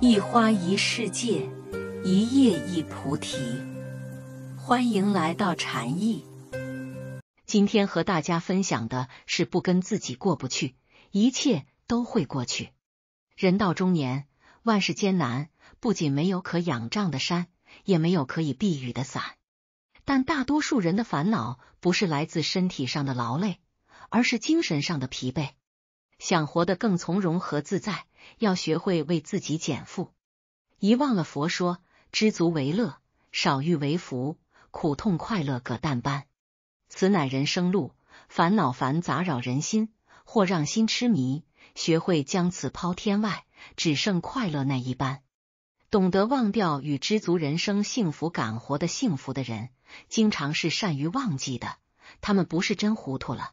一花一世界，一叶一菩提。欢迎来到禅意。今天和大家分享的是：不跟自己过不去，一切都会过去。人到中年，万事艰难，不仅没有可仰仗的山，也没有可以避雨的伞。但大多数人的烦恼不是来自身体上的劳累，而是精神上的疲惫。想活得更从容和自在。要学会为自己减负，遗忘了佛说：“知足为乐，少欲为福，苦痛快乐各淡般，此乃人生路。烦恼烦杂扰人心，或让心痴迷。学会将此抛天外，只剩快乐那一般。懂得忘掉与知足，人生幸福感活的幸福的人，经常是善于忘记的。他们不是真糊涂了，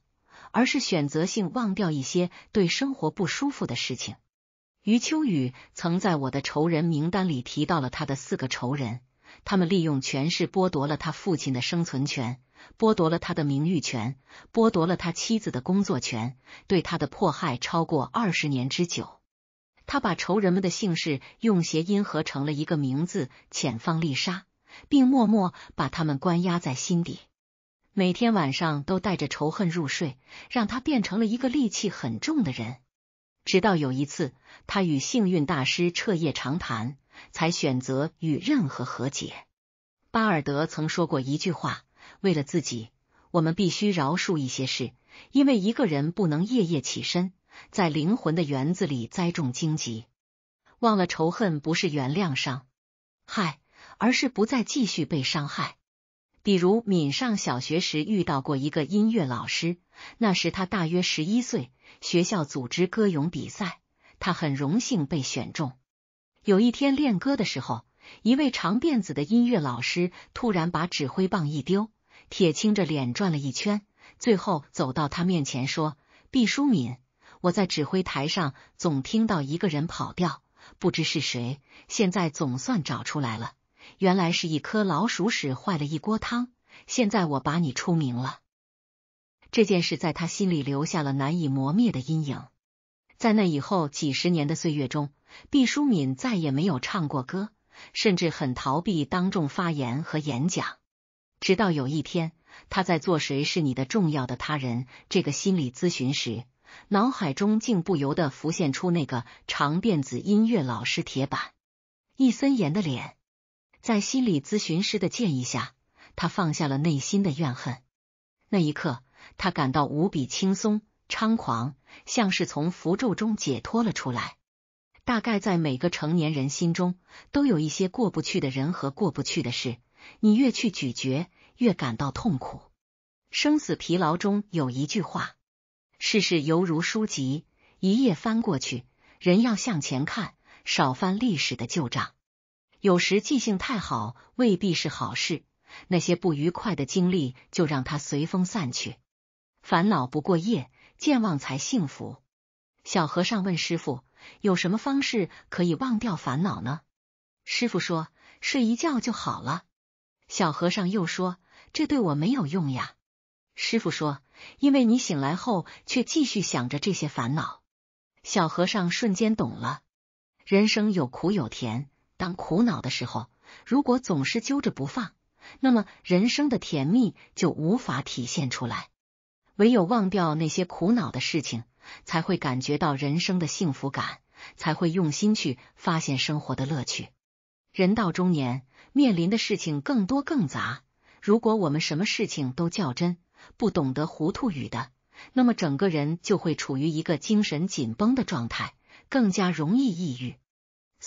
而是选择性忘掉一些对生活不舒服的事情。”余秋雨曾在我的仇人名单里提到了他的四个仇人，他们利用权势剥夺了他父亲的生存权，剥夺了他的名誉权，剥夺了他妻子的工作权，对他的迫害超过二十年之久。他把仇人们的姓氏用谐音合成了一个名字——浅方丽莎，并默默把他们关押在心底，每天晚上都带着仇恨入睡，让他变成了一个戾气很重的人。直到有一次，他与幸运大师彻夜长谈，才选择与任何和解。巴尔德曾说过一句话：“为了自己，我们必须饶恕一些事，因为一个人不能夜夜起身，在灵魂的园子里栽种荆棘。忘了仇恨，不是原谅伤害，而是不再继续被伤害。”比如敏上小学时遇到过一个音乐老师，那时他大约十一岁。学校组织歌咏比赛，他很荣幸被选中。有一天练歌的时候，一位长辫子的音乐老师突然把指挥棒一丢，铁青着脸转了一圈，最后走到他面前说：“毕淑敏，我在指挥台上总听到一个人跑调，不知是谁，现在总算找出来了。”原来是一颗老鼠屎坏了一锅汤。现在我把你出名了，这件事在他心里留下了难以磨灭的阴影。在那以后几十年的岁月中，毕淑敏再也没有唱过歌，甚至很逃避当众发言和演讲。直到有一天，他在做“谁是你的重要的他人”这个心理咨询时，脑海中竟不由得浮现出那个长辫子音乐老师、铁板一森严的脸。在心理咨询师的建议下，他放下了内心的怨恨。那一刻，他感到无比轻松、猖狂，像是从符咒中解脱了出来。大概在每个成年人心中，都有一些过不去的人和过不去的事。你越去咀嚼，越感到痛苦。生死疲劳中有一句话：“世事犹如书籍，一页翻过去，人要向前看，少翻历史的旧账。”有时记性太好未必是好事，那些不愉快的经历就让它随风散去，烦恼不过夜，健忘才幸福。小和尚问师傅：“有什么方式可以忘掉烦恼呢？”师傅说：“睡一觉就好了。”小和尚又说：“这对我没有用呀。”师傅说：“因为你醒来后却继续想着这些烦恼。”小和尚瞬间懂了，人生有苦有甜。当苦恼的时候，如果总是揪着不放，那么人生的甜蜜就无法体现出来。唯有忘掉那些苦恼的事情，才会感觉到人生的幸福感，才会用心去发现生活的乐趣。人到中年，面临的事情更多更杂，如果我们什么事情都较真，不懂得糊涂语的，那么整个人就会处于一个精神紧绷的状态，更加容易抑郁。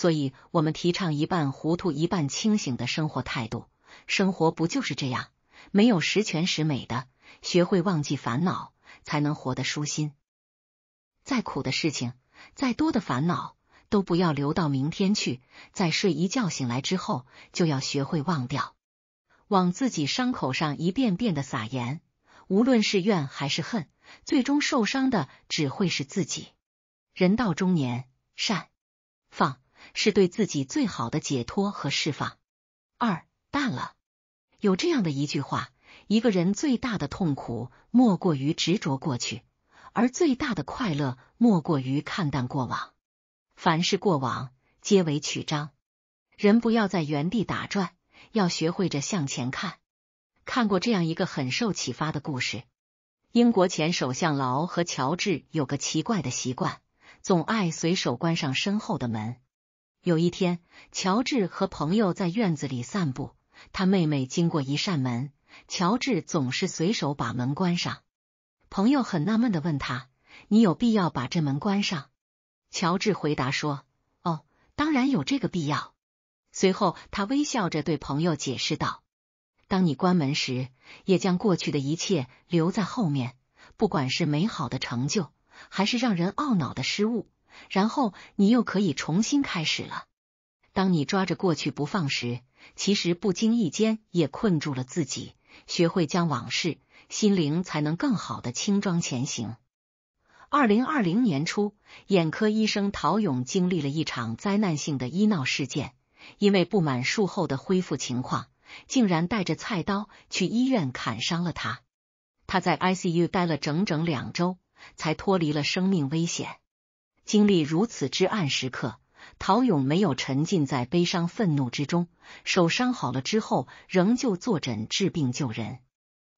所以，我们提倡一半糊涂，一半清醒的生活态度。生活不就是这样，没有十全十美的。学会忘记烦恼，才能活得舒心。再苦的事情，再多的烦恼，都不要留到明天去。在睡一觉醒来之后，就要学会忘掉，往自己伤口上一遍遍的撒盐。无论是怨还是恨，最终受伤的只会是自己。人到中年，善放。是对自己最好的解脱和释放。二淡了，有这样的一句话：一个人最大的痛苦莫过于执着过去，而最大的快乐莫过于看淡过往。凡是过往，皆为曲章。人不要在原地打转，要学会着向前看。看过这样一个很受启发的故事：英国前首相劳和乔治有个奇怪的习惯，总爱随手关上身后的门。有一天，乔治和朋友在院子里散步。他妹妹经过一扇门，乔治总是随手把门关上。朋友很纳闷的问他：“你有必要把这门关上？”乔治回答说：“哦，当然有这个必要。”随后，他微笑着对朋友解释道：“当你关门时，也将过去的一切留在后面，不管是美好的成就，还是让人懊恼的失误。”然后你又可以重新开始了。当你抓着过去不放时，其实不经意间也困住了自己。学会将往事，心灵才能更好的轻装前行。二零二零年初，眼科医生陶勇经历了一场灾难性的医闹事件，因为不满术后的恢复情况，竟然带着菜刀去医院砍伤了他。他在 ICU 待了整整两周，才脱离了生命危险。经历如此之暗时刻，陶勇没有沉浸在悲伤愤怒之中。手伤好了之后，仍旧坐诊治病救人。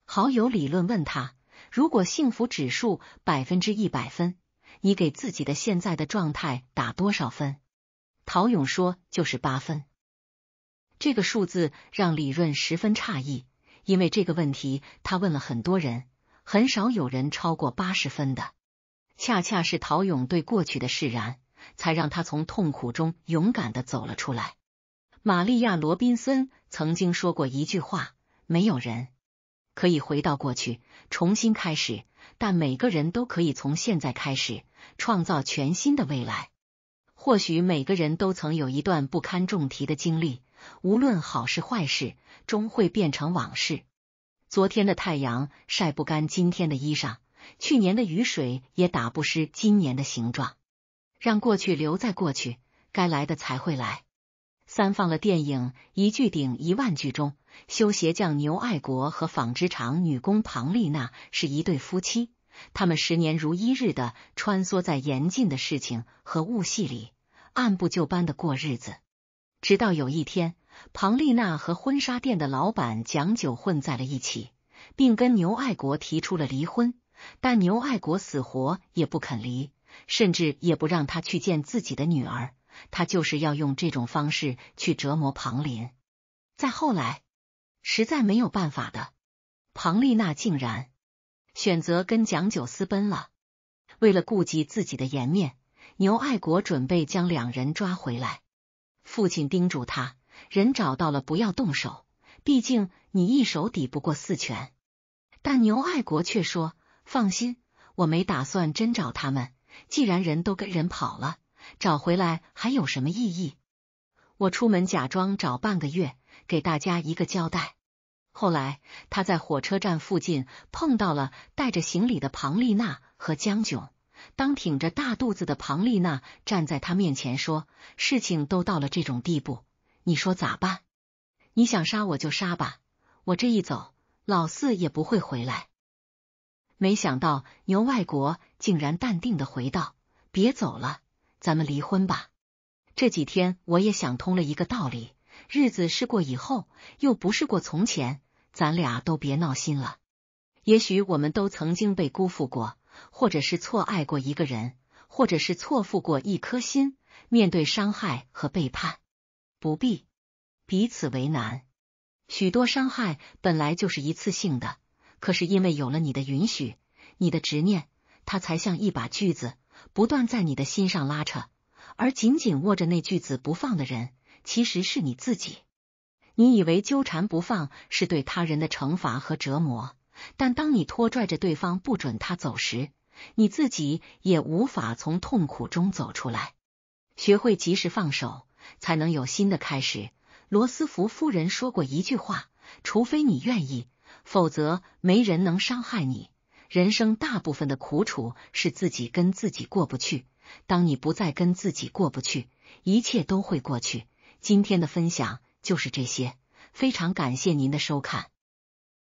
好友李论问他，如果幸福指数百分之一百分，你给自己的现在的状态打多少分？陶勇说，就是八分。这个数字让李润十分诧异，因为这个问题他问了很多人，很少有人超过八十分的。恰恰是陶勇对过去的释然，才让他从痛苦中勇敢的走了出来。玛利亚·罗宾森曾经说过一句话：“没有人可以回到过去重新开始，但每个人都可以从现在开始创造全新的未来。”或许每个人都曾有一段不堪重提的经历，无论好事坏事，终会变成往事。昨天的太阳晒不干今天的衣裳。去年的雨水也打不湿今年的形状，让过去留在过去，该来的才会来。三放了电影《一句顶一万句》中，修鞋匠牛爱国和纺织厂女工庞丽娜是一对夫妻，他们十年如一日的穿梭在严禁的事情和物系里，按部就班的过日子。直到有一天，庞丽娜和婚纱店的老板蒋九混在了一起，并跟牛爱国提出了离婚。但牛爱国死活也不肯离，甚至也不让他去见自己的女儿，他就是要用这种方式去折磨庞林。再后来，实在没有办法的，庞丽娜竟然选择跟蒋九私奔了。为了顾及自己的颜面，牛爱国准备将两人抓回来。父亲叮嘱他，人找到了不要动手，毕竟你一手抵不过四拳。但牛爱国却说。放心，我没打算真找他们。既然人都跟人跑了，找回来还有什么意义？我出门假装找半个月，给大家一个交代。后来他在火车站附近碰到了带着行李的庞丽娜和江炯。当挺着大肚子的庞丽娜站在他面前说：“事情都到了这种地步，你说咋办？你想杀我就杀吧，我这一走，老四也不会回来。”没想到牛外国竟然淡定的回道：“别走了，咱们离婚吧。这几天我也想通了一个道理，日子是过以后，又不是过从前，咱俩都别闹心了。也许我们都曾经被辜负过，或者是错爱过一个人，或者是错付过一颗心。面对伤害和背叛，不必彼此为难。许多伤害本来就是一次性的。”可是因为有了你的允许，你的执念，它才像一把锯子，不断在你的心上拉扯。而紧紧握着那锯子不放的人，其实是你自己。你以为纠缠不放是对他人的惩罚和折磨，但当你拖拽着对方不准他走时，你自己也无法从痛苦中走出来。学会及时放手，才能有新的开始。罗斯福夫人说过一句话：“除非你愿意。”否则，没人能伤害你。人生大部分的苦楚是自己跟自己过不去。当你不再跟自己过不去，一切都会过去。今天的分享就是这些，非常感谢您的收看。